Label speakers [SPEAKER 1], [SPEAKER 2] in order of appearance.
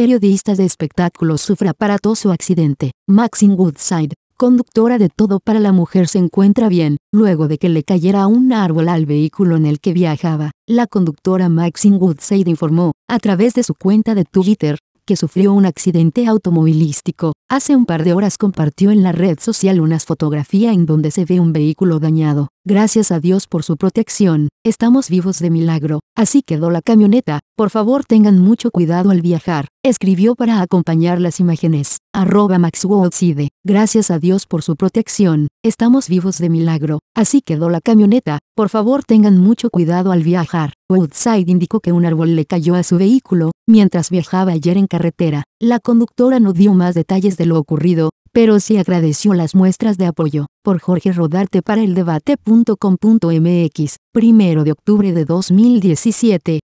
[SPEAKER 1] periodista de espectáculos sufre aparatoso accidente. Maxine Woodside, conductora de Todo para la Mujer se encuentra bien, luego de que le cayera un árbol al vehículo en el que viajaba. La conductora Maxine Woodside informó, a través de su cuenta de Twitter, que sufrió un accidente automovilístico. Hace un par de horas compartió en la red social unas fotografías en donde se ve un vehículo dañado. Gracias a Dios por su protección, estamos vivos de milagro, así quedó la camioneta, por favor tengan mucho cuidado al viajar, escribió para acompañar las imágenes, arroba Maxwellside, gracias a Dios por su protección, estamos vivos de milagro, así quedó la camioneta, por favor tengan mucho cuidado al viajar. Woodside indicó que un árbol le cayó a su vehículo, mientras viajaba ayer en carretera. La conductora no dio más detalles de lo ocurrido, pero sí agradeció las muestras de apoyo, por Jorge Rodarte para el debate.com.mx, 1 de octubre de 2017,